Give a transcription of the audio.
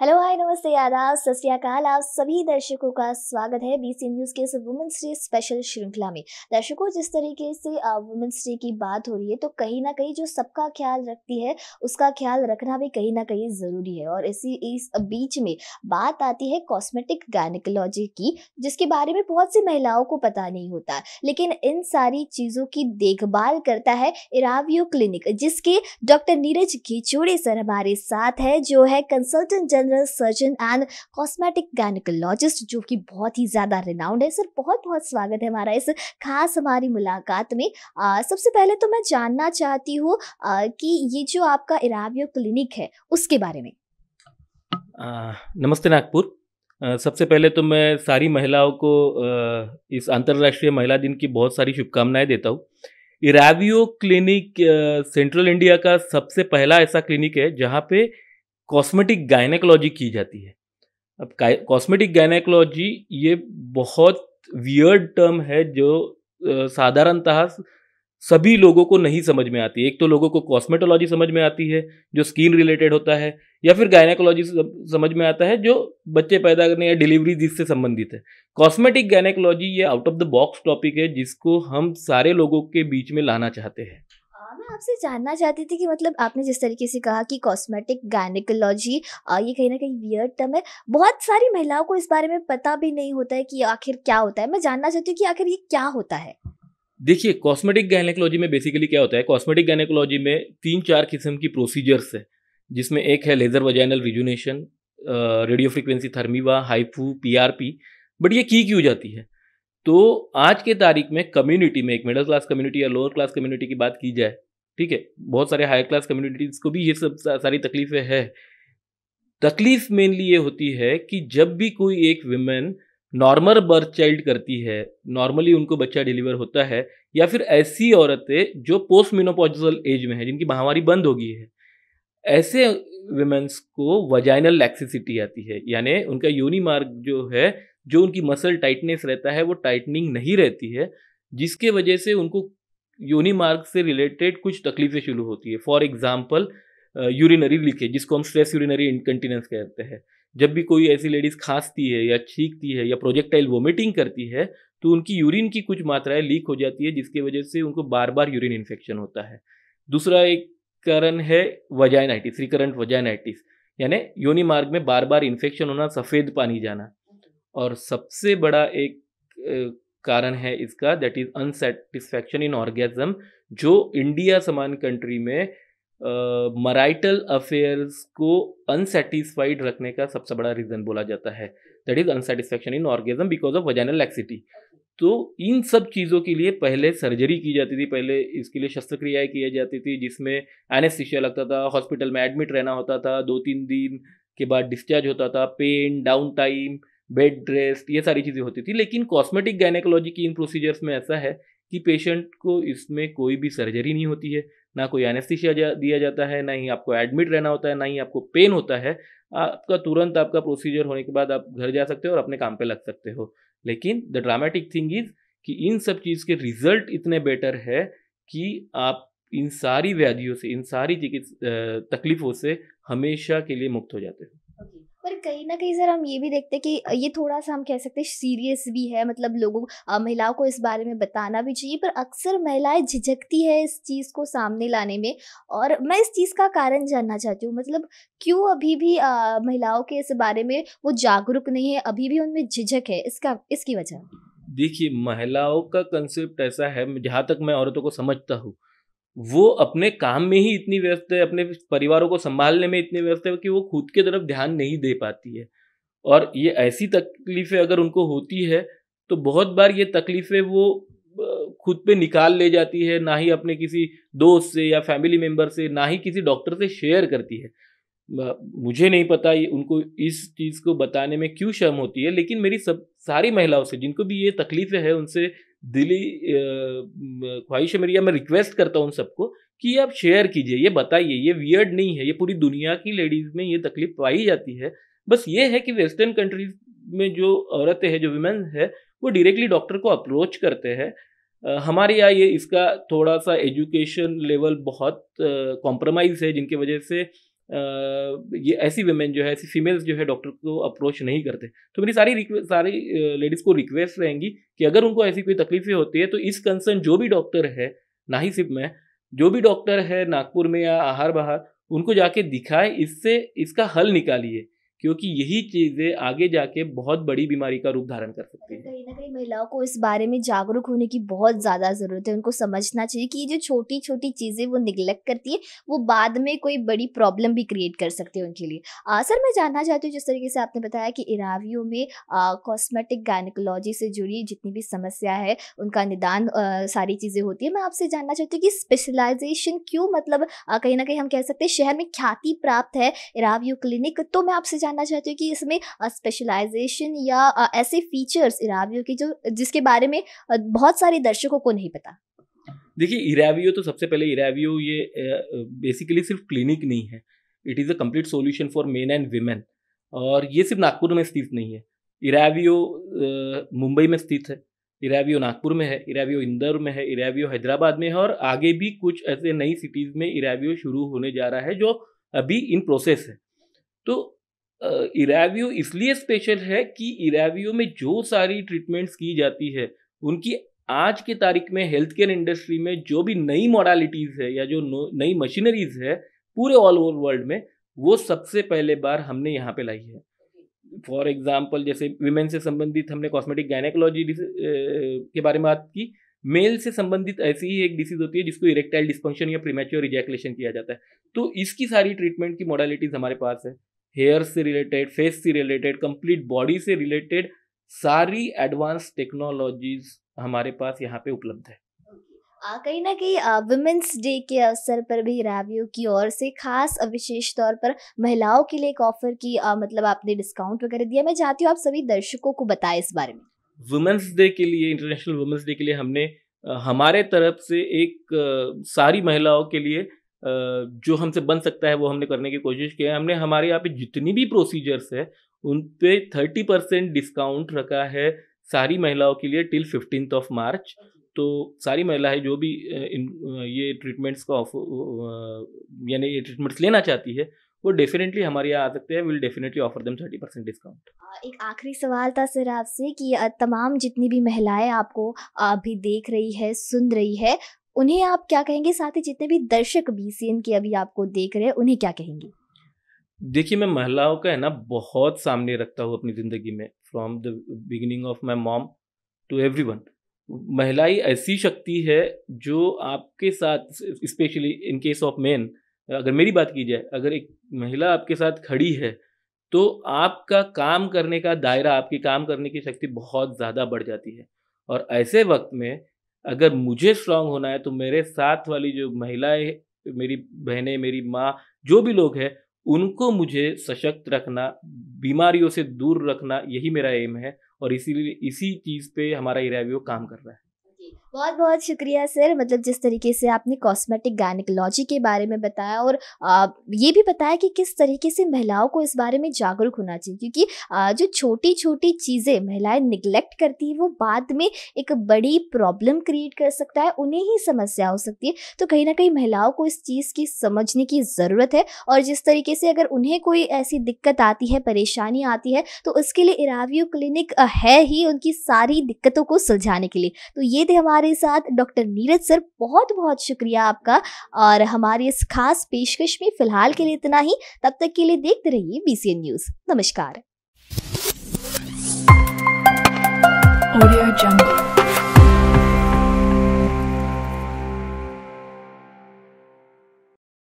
Hello hi नमस्ते यादव सत आप सभी दर्शकों का स्वागत है सी न्यूज के इस वुमेंस डे स्पेशल श्रृंखला में दर्शकों जिस तरीके से वुमेंस डे की बात हो रही है तो कहीं ना कहीं जो सबका ख्याल रखती है उसका ख्याल रखना भी कहीं ना कहीं जरूरी है और इसी इस बीच में बात आती है कॉस्मेटिक गायनिकोलॉजी की जिसके बारे में बहुत सी महिलाओं को पता नहीं होता लेकिन इन सारी चीजों की देखभाल करता है इरावियो क्लिनिक जिसके डॉक्टर नीरज घिचोड़े सर हमारे साथ है जो है कंसल्टेंट जन general surgeon and cosmetic gynaecologist जो कि बहुत ही ज़्यादा रिनाउंड है सर बहुत बहुत स्वागत है हमारा इस खास हमारी मुलाकात में आ, सबसे पहले तो मैं जानना चाहती हूँ कि ये जो आपका इरावियो क्लिनिक है उसके बारे में आ, नमस्ते नागपुर सबसे पहले तो मैं सारी महिलाओं को इस अंतर्राष्ट्रीय महिला दिन की बहुत सारी शुभकामनाएं देता हूँ इरावियो क्लिनिक सेंट्रल इंडिया का सबसे पहला ऐसा क्लिनिक है जहाँ पे कॉस्मेटिक गायनेकोलॉजी की जाती है अब कॉस्मेटिक गायनेकोलॉजी ये बहुत वियर्ड टर्म है जो साधारणतः सभी लोगों को नहीं समझ में आती एक तो लोगों को कॉस्मेटोलॉजी समझ में आती है जो स्किन रिलेटेड होता है या फिर गायनेकोलॉजी समझ में आता है जो बच्चे पैदा करने या डिलीवरी जिससे संबंधित है कॉस्मेटिक गायनेकोलॉजी ये out of the box topic है जिसको हम सारे लोगों के बीच में लाना चाहते हैं हाँ, मैं आपसे जानना चाहती थी कि मतलब आपने जिस तरीके से कहा कि कॉस्मेटिक गायनिकोलॉजी ये कहीं ना कहीं वियर्ड टर्म है बहुत सारी महिलाओं को इस बारे में पता भी नहीं होता है कि आखिर क्या होता है मैं जानना चाहती हूँ कि आखिर ये क्या होता है देखिए कॉस्मेटिक गायनिकोलॉजी में बेसिकली क्या होता है कॉस्मेटिक गायनिकोलॉजी में तीन चार किस्म की प्रोसीजर्स है जिसमें एक है laser vaginal rejuvenation radio frequency ThermiVa HIFU P but ये की क्यों जाती है तो आज के तारीख में कम्युनिटी में एक मिडिल क्लास कम्युनिटी या लोअर क्लास कम्युनिटी की बात की जाए ठीक है बहुत सारे हायर क्लास कम्युनिटीज़ को भी ये सब सारी तकलीफें हैं तकलीफ मेनली ये होती है कि जब भी कोई एक विमेन नॉर्मल बर्थ चाइल्ड करती है नॉर्मली उनको बच्चा डिलीवर होता है या फिर ऐसी औरतें जो पोस्ट मिनोपोजल एज में है जिनकी महामारी बंद हो गई है ऐसे विमेंस को वजाइनल लैक्सिसिटी आती है यानी उनका योनि मार्ग जो है जो उनकी मसल टाइटनेस रहता है वो टाइटनिंग नहीं रहती है जिसके वजह से उनको योनि मार्ग से रिलेटेड कुछ तकलीफें शुरू होती है फॉर एग्जाम्पल यूरिनरी लीकेज जिसको हम स्ट्रेस यूरिनरी इनकंटिनेंस कहते हैं जब भी कोई ऐसी लेडीज़ खांसती है या छींकती है या प्रोजेक्टाइल वोमिटिंग करती है तो उनकी यूरिन की कुछ मात्राएं लीक हो जाती है जिसकी वजह से उनको बार बार यूरिन इन्फेक्शन होता है दूसरा एक कारण है वजाइनाइटिस रिकरेंट वजाइनाइटिस यानी योनि मार्ग में बार बार इन्फेक्शन होना सफ़ेद पानी जाना और सबसे बड़ा एक कारण है इसका that is unsatisfaction in orgasm जो इंडिया समान कंट्री में मराइटल uh, अफेयर्स को अनसेटिस्फाइड रखने का सबसे बड़ा रीज़न बोला जाता है that is unsatisfaction in orgasm because of vaginal laxity तो इन सब चीज़ों के लिए पहले सर्जरी की जाती थी पहले इसके लिए शस्त्रक्रियाएँ की जाती थी जिसमें एनेस्थिशिया लगता था हॉस्पिटल में एडमिट रहना होता था दो तीन दिन के बाद डिस्चार्ज होता था pain down time bed rest ये सारी चीज़ें होती थी लेकिन कॉस्मेटिक गायनेकोलॉजी की इन प्रोसीजर्स में ऐसा है कि पेशेंट को इसमें कोई भी सर्जरी नहीं होती है ना कोई एनेस्थिशिया जा, दिया जाता है ना ही आपको एडमिट रहना होता है ना ही आपको पेन होता है आपका तुरंत आपका प्रोसीजर होने के बाद आप घर जा सकते हो और अपने काम पे लग सकते हो लेकिन द ड्रामेटिक थिंग इज कि इन सब चीज़ के रिजल्ट इतने बेटर है कि आप इन सारी व्याधियों से इन सारी तकलीफ़ों से हमेशा के लिए मुक्त हो जाते हो पर कहीं ना कहीं सर हम ये भी देखते हैं कि ये थोड़ा सा हम कह सकते हैं सीरियस भी है मतलब लोगों महिलाओं को इस बारे में बताना भी चाहिए पर अक्सर महिलाएं झिझकती है इस चीज़ को सामने लाने में और मैं इस चीज़ का कारण जानना चाहती हूँ मतलब क्यों अभी भी आ, महिलाओं के इस बारे में वो जागरूक नहीं है अभी भी उनमें झिझक है इसका इसकी वजह देखिए महिलाओं का कंसेप्ट ऐसा है जहाँ तक मैं औरतों को समझता हूँ वो अपने काम में ही इतनी व्यस्त है अपने परिवारों को संभालने में इतनी व्यस्त है कि वो खुद की तरफ ध्यान नहीं दे पाती है और ये ऐसी तकलीफें अगर उनको होती है तो बहुत बार ये तकलीफें वो खुद पे निकाल ले जाती है ना ही अपने किसी दोस्त से या फैमिली मेम्बर से ना ही किसी डॉक्टर से शेयर करती है मुझे नहीं पता ये उनको इस चीज़ को बताने में क्यों शर्म होती है लेकिन मेरी सब सारी महिलाओं से जिनको भी ये तकलीफें हैं उनसे दिली ख्वाहिश है मेरी या मैं रिक्वेस्ट करता हूँ उन सबको कि आप शेयर कीजिए ये बताइए ये वियर्ड नहीं है ये पूरी दुनिया की लेडीज़ में ये तकलीफ पाई जाती है बस ये है कि वेस्टर्न कंट्रीज में जो औरतें हैं जो विमेन है वो डायरेक्टली डॉक्टर को अप्रोच करते हैं हमारे यहाँ ये इसका थोड़ा सा एजुकेशन लेवल बहुत कॉम्प्रोमाइज़ है जिनकी वजह से ये ऐसी वेमेन जो है ऐसी फीमेल्स जो है डॉक्टर को अप्रोच नहीं करते तो मेरी सारी सारी लेडीज़ को रिक्वेस्ट रहेंगी कि अगर उनको ऐसी कोई तकलीफें होती है तो इस कंसर्न जो भी डॉक्टर है ना ही सिर्फ मैं जो भी डॉक्टर है नागपुर में या आहार बाहर उनको जाके दिखाए इससे इसका हल निकालिए क्योंकि यही चीज़ें आगे जाके बहुत बड़ी बीमारी का रूप धारण कर सकती है कहीं ना कहीं महिलाओं को इस बारे में जागरूक होने की बहुत ज़्यादा ज़रूरत है उनको समझना चाहिए कि जो छोटी छोटी चीज़ें वो निगलेक्ट करती है वो बाद में कोई बड़ी प्रॉब्लम भी क्रिएट कर सकती है उनके लिए आ, सर मैं जानना चाहती हूँ जिस तरीके से आपने बताया कि इरावियों में कॉस्मेटिक गायनिकोलॉजी से जुड़ी जितनी भी समस्या है उनका निदान सारी चीज़ें होती है मैं आपसे जानना चाहती हूँ कि स्पेशलाइजेशन क्यों मतलब कहीं ना कहीं हम कह सकते हैं शहर में ख्याति प्राप्त है इरावियो क्लिनिक तो मैं आपसे जानना चाहते हो कि इसमें स्पेशलाइजेशन या ऐसे फीचर्स इराबियो के जो जिसके बारे में बहुत सारे दर्शकों को नहीं पता देखिए इराबियो तो सबसे पहले इराबियो ये बेसिकली सिर्फ क्लिनिक नहीं है it is a complete solution for men and women और ये सिर्फ नागपुर में स्थित नहीं है इराबियो मुंबई में स्थित है इराबियो नागपुर में है इराबियो इंदौर में है इराबियो हैदराबाद में है और आगे भी कुछ ऐसे नई सिटीज़ में इराबियो शुरू होने जा रहा है जो अभी इन प्रोसेस है तो इरावियो इसलिए स्पेशल है कि इरावियो में जो सारी ट्रीटमेंट्स की जाती है उनकी आज के तारीख में हेल्थ केयर इंडस्ट्री में जो भी नई मॉडालिटीज़ है या जो नई मशीनरीज है पूरे ऑल ओवर वर्ल्ड में वो सबसे पहले बार हमने यहाँ पे लाई है फॉर एग्जाम्पल जैसे वीमेन से संबंधित हमने कॉस्मेटिक गायनेकोलॉजी के बारे में बात की मेल से संबंधित ऐसी ही एक डिसीज होती है जिसको इरेक्टाइल डिस्फंक्शन या प्रीमेच्योर इजैकुलेशन किया जाता है तो इसकी सारी ट्रीटमेंट की मॉडलिटीज हमारे पास है हेयर से रिलेटेड फेस से रिलेटेड कंप्लीट बॉडी से रिलेटेड सारी एडवांस टेक्नोलॉजीज हमारे पास यहाँ पे उपलब्ध है कहीं ना कहीं वुमेंस डे के अवसर पर भी रावियो की ओर से खास विशेष तौर पर महिलाओं के लिए एक ऑफर की आ, मतलब आपने डिस्काउंट वगैरह दिया मैं चाहती हूँ आप सभी दर्शकों को बताएं इस बारे में वुमेंस डे के लिए इंटरनेशनल वुमेंस डे के लिए हमने हमारे तरफ से एक सारी महिलाओं के लिए जो हमसे बन सकता है वो हमने करने की कोशिश की है हमने हमारे यहाँ पे जितनी भी प्रोसीजर्स है उन पे थर्टी परसेंट डिस्काउंट रखा है सारी महिलाओं के लिए टिल फिफ्टींथ ऑफ मार्च तो सारी महिलाएं जो भी इन ये ट्रीटमेंट्स का ऑफ यानी ये ट्रीटमेंट्स लेना चाहती है वो डेफिनेटली हमारे यहाँ आ सकते हैं will definitely offer them thirty percent discount एक आखिरी सवाल था सर आपसे कि तमाम जितनी भी महिलाएं आपको अभी देख रही है सुन रही है उन्हें आप क्या कहेंगे साथ ही जितने भी दर्शक बीसीएन के अभी आपको देख रहे हैं उन्हें क्या कहेंगे देखिए मैं महिलाओं का है ना बहुत सामने रखता हूँ अपनी ज़िंदगी में from the beginning of my mom to every one महिलाएं ऐसी शक्ति है जो आपके साथ specially in case of man अगर मेरी बात की जाए अगर एक महिला आपके साथ खड़ी है तो आपका काम करने का दायरा आपकी काम करने की शक्ति बहुत ज़्यादा बढ़ जाती है और ऐसे वक्त में अगर मुझे स्ट्रांग होना है तो मेरे साथ वाली जो महिलाएं मेरी बहनें मेरी माँ जो भी लोग हैं उनको मुझे सशक्त रखना बीमारियों से दूर रखना यही मेरा एम है और इसीलिए इसी चीज़ पे हमारा इरावियो काम कर रहा है बहुत बहुत शुक्रिया सर मतलब जिस तरीके से आपने कॉस्मेटिक गायनिकोलॉजी के बारे में बताया और ये भी बताया कि किस तरीके से महिलाओं को इस बारे में जागरूक होना चाहिए क्योंकि जो छोटी छोटी चीज़ें महिलाएं निगलेक्ट करती हैं वो बाद में एक बड़ी प्रॉब्लम क्रिएट कर सकता है उन्हें ही समस्या हो सकती है तो कहीं ना कहीं महिलाओं को इस चीज़ की समझने की ज़रूरत है और जिस तरीके से अगर उन्हें कोई ऐसी दिक्कत आती है परेशानी आती है तो उसके लिए इरावियो क्लिनिक है ही उनकी सारी दिक्कतों को सुलझाने के लिए तो ये थे हमारे हमारे साथ डॉक्टर नीरज सर बहुत बहुत शुक्रिया आपका और हमारी इस खास पेशकश में फिलहाल के लिए इतना ही तब तक के लिए देखते रहिए बीसी न्यूज नमस्कार Audio Jungle.